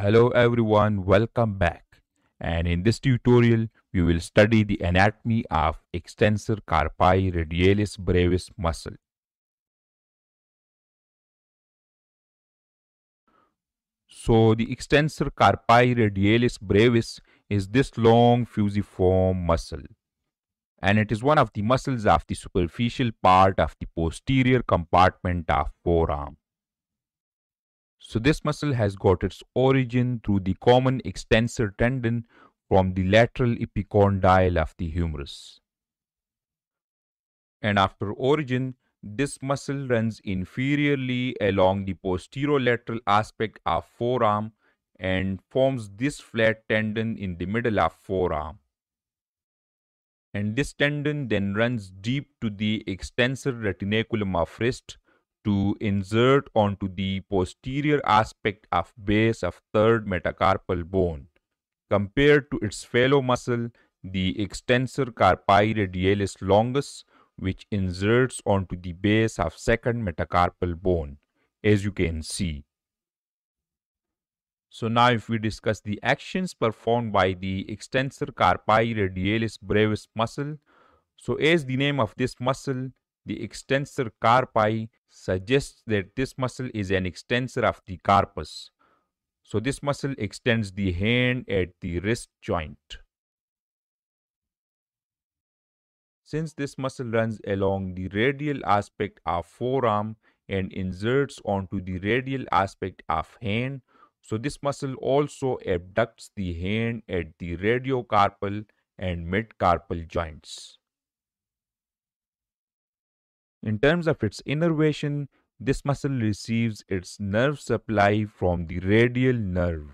Hello everyone, welcome back. And in this tutorial, we will study the anatomy of extensor carpi radialis brevis muscle. So the extensor carpi radialis brevis is this long fusiform muscle. And it is one of the muscles of the superficial part of the posterior compartment of forearm. So this muscle has got its origin through the common extensor tendon from the lateral epicondyle of the humerus. And after origin, this muscle runs inferiorly along the posterolateral aspect of forearm and forms this flat tendon in the middle of forearm. And this tendon then runs deep to the extensor retinaculum of wrist to insert onto the posterior aspect of base of third metacarpal bone. Compared to its fellow muscle, the extensor carpi radialis longus, which inserts onto the base of second metacarpal bone, as you can see. So now if we discuss the actions performed by the extensor carpi radialis brevis muscle, so as the name of this muscle, the extensor carpi suggests that this muscle is an extensor of the carpus. So this muscle extends the hand at the wrist joint. Since this muscle runs along the radial aspect of forearm and inserts onto the radial aspect of hand, so this muscle also abducts the hand at the radiocarpal and midcarpal joints. In terms of its innervation, this muscle receives its nerve supply from the radial nerve.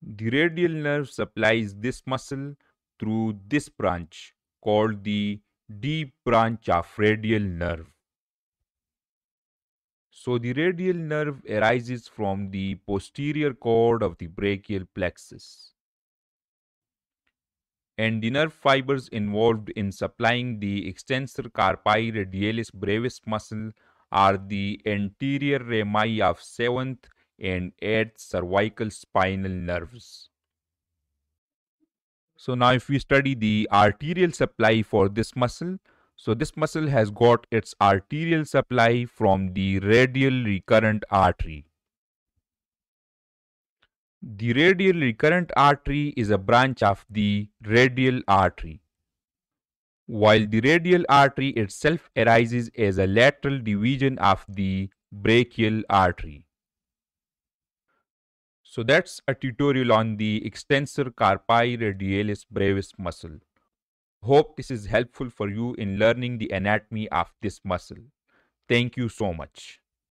The radial nerve supplies this muscle through this branch called the D branch of radial nerve. So the radial nerve arises from the posterior cord of the brachial plexus and inner fibers involved in supplying the extensor carpi radialis brevis muscle are the anterior rami of 7th and 8th cervical spinal nerves. So now if we study the arterial supply for this muscle, so this muscle has got its arterial supply from the radial recurrent artery. The radial recurrent artery is a branch of the radial artery. While the radial artery itself arises as a lateral division of the brachial artery. So that's a tutorial on the extensor carpi radialis brevis muscle. Hope this is helpful for you in learning the anatomy of this muscle. Thank you so much.